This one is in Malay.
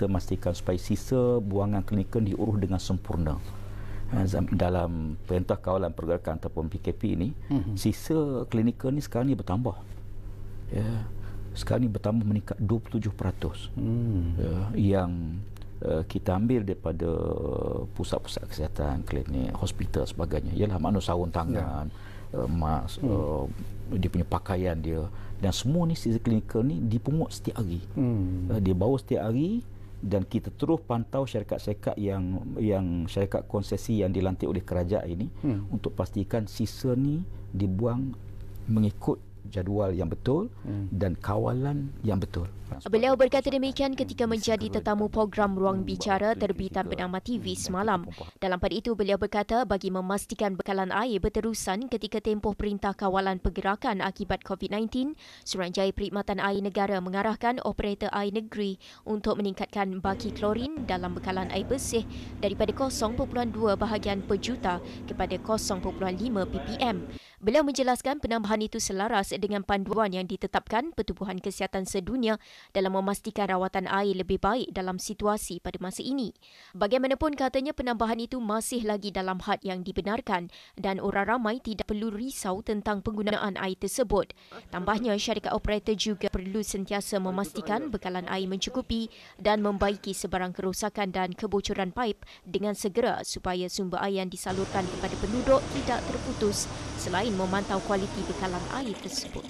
kita memastikan supaya sisa buangan klinikal diuruh dengan sempurna eh, dalam perintah kawalan pergerakan ataupun PKP ini mhm. sisa klinikal ni sekarang ni bertambah ya sekarang ni bertambah meningkat 27% mm. yeah. yang uh, kita ambil daripada pusat-pusat kesihatan klinik hospital sebagainya ialah manusawun tangan yeah. Ya. uh, mas mm. uh, eh, dia punya pakaian dia dan semua ni sisa klinikal ni dipungut setiap hari mm. uh, dia bawa setiap hari dan kita terus pantau syarikat-syarikat yang yang syarikat konsesi yang dilantik oleh kerajaan ini hmm. untuk pastikan sisa ni dibuang mengikut jadual yang betul hmm. dan kawalan yang betul. Beliau berkata demikian ketika menjadi tetamu program Ruang Bicara terbitan bernama TV semalam. Dalam pada itu, beliau berkata bagi memastikan bekalan air berterusan ketika tempoh perintah kawalan pergerakan akibat COVID-19, Suranjaya Perkhidmatan Air Negara mengarahkan operator air negeri untuk meningkatkan baki klorin dalam bekalan air bersih daripada 0.2 bahagian per juta kepada 0.5 ppm. Beliau menjelaskan penambahan itu selaras dengan panduan yang ditetapkan Pertubuhan Kesihatan Sedunia dalam memastikan rawatan air lebih baik dalam situasi pada masa ini. Bagaimanapun katanya penambahan itu masih lagi dalam had yang dibenarkan dan orang ramai tidak perlu risau tentang penggunaan air tersebut. Tambahnya, syarikat operator juga perlu sentiasa memastikan bekalan air mencukupi dan membaiki sebarang kerosakan dan kebocoran paip dengan segera supaya sumber air yang disalurkan kepada penduduk tidak terputus selain memantau kualiti bekalan air tersebut.